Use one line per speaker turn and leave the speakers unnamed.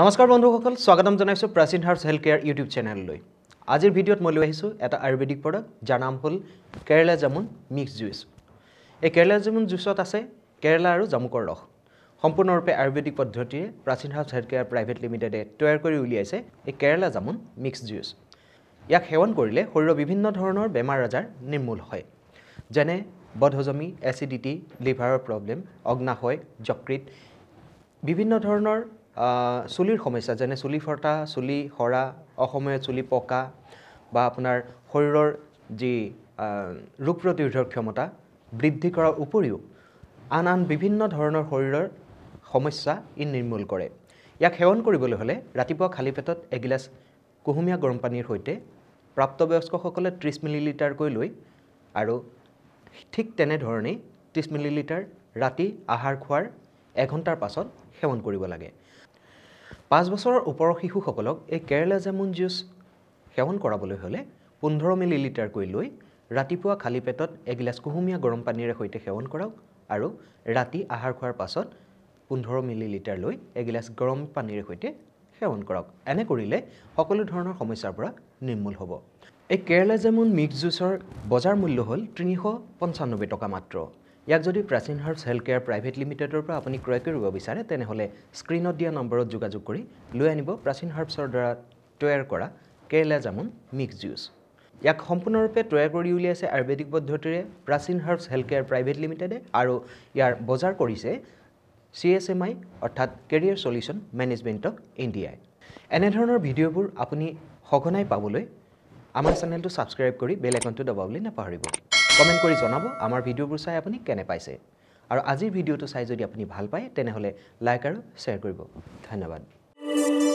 নমস্কাৰ বন্ধুসকল স্বাগতম জনাইছোঁ প্ৰাচীন হাৰ্ছ হেল্থ কেয়াৰ ইউটিউব চেনেললৈ আজিৰ ভিডিঅ'ত মই লৈ আহিছোঁ এটা আয়ুৰ্বেদিক প্ৰডাক্ট যাৰ নাম হ'ল কেৰেলা জামুন মিক্স জুইচ এই কেৰেলা জামুন জুইচত আছে কেৰেলা আৰু জামুকৰ ৰস সম্পূৰ্ণৰূপে আয়ুৰ্বেদিক পদ্ধতিৰে প্ৰাচীন হাৰ্ছ হেল্থ কেয়াৰ প্ৰাইভেট লিমিটেডে তৈয়াৰ কৰি উলিয়াইছে এই কেৰেলা জামুন মিক্স জুইচ ইয়াক সেৱন কৰিলে শৰীৰৰ বিভিন্ন ধৰণৰ বেমাৰ আজাৰ নিৰ্মূল হয় যেনে বধজমি এচিডিটি লিভাৰৰ প্ৰব্লেম অগ্নাশয় যকৃত বিভিন্ন ধৰণৰ চুলিৰ সমস্যা যেনে চুলি ফটা চুলি সৰা অসময়ত চুলি পকা বা আপোনাৰ শৰীৰৰ যি ৰোগ প্ৰতিৰোধৰ ক্ষমতা বৃদ্ধি কৰাৰ উপৰিও আন আন বিভিন্ন ধৰণৰ শৰীৰৰ সমস্যা ই নিৰ্মূল কৰে ইয়াক সেৱন কৰিবলৈ হ'লে ৰাতিপুৱা খালী পেটত এগিলাচ কুহুমীয়া গৰম পানীৰ সৈতে প্ৰাপ্তবয়স্কসকলে ত্ৰিছ মিলিলিটাৰকৈ লৈ আৰু ঠিক তেনেধৰণেই ত্ৰিছ মিলিলিটাৰ ৰাতি আহাৰ খোৱাৰ এঘণ্টাৰ পাছত সেৱন কৰিব লাগে পাঁচ বছৰৰ ওপৰৰ শিশুসকলক এই কেৰেলা জামুন জুচ সেৱন কৰাবলৈ হ'লে পোন্ধৰ মিলি লিটাৰকৈ লৈ ৰাতিপুৱা খালী পেটত এগিলাচ কুহুমীয়া গৰম পানীৰে সৈতে সেৱন কৰক আৰু ৰাতি আহাৰ খোৱাৰ পাছত পোন্ধৰ মিলি লিটাৰ লৈ এগিলাচ গৰম পানীৰে সৈতে সেৱন কৰক এনে কৰিলে সকলো ধৰণৰ সমস্যাৰ পৰা নিৰ্মূল হ'ব এই কেৰেলা জামুন মিক্স জুচৰ বজাৰ মূল্য হ'ল তিনিশ পঞ্চানব্বৈ টকা মাত্ৰ ইয়াক যদি প্ৰাচীন হাৰ্বছ হেল্থ কেয়াৰ প্ৰাইভেট লিমিটেডৰ পৰা আপুনি ক্ৰয় কৰিব বিচাৰে তেনেহ'লে স্ক্ৰীণত দিয়া নম্বৰত যোগাযোগ কৰি লৈ আনিব প্ৰাচীন হাৰ্বছৰ দ্বাৰা তৈয়াৰ কৰা কেৰেলা জামুন মিক্স জুচ ইয়াক সম্পূৰ্ণৰূপে তৈয়াৰ কৰি উলিয়াইছে আয়ুৰ্বেদিক পদ্ধতিৰে প্ৰাচীন হাৰ্ভছ হেল্থ কেয়াৰ প্ৰাইভেট লিমিটেডে আৰু ইয়াৰ বজাৰ কৰিছে চি এছ এম আই অৰ্থাৎ কেৰিয়াৰ চলিউশ্যন মেনেজমেণ্ট অফ ইণ্ডিয়াই এনেধৰণৰ ভিডিঅ'বোৰ আপুনি সঘনাই পাবলৈ আমাৰ চেনেলটো ছাবস্ক্ৰাইব কৰি বেল আইকনটো দবাবলৈ নাপাহৰিব কমেণ্ট কৰি জনাব আমাৰ ভিডিঅ'বোৰ চাই আপুনি কেনে পাইছে আৰু আজিৰ ভিডিঅ'টো চাই যদি আপুনি ভাল পায় তেনেহ'লে লাইক আৰু শ্বেয়াৰ কৰিব ধন্যবাদ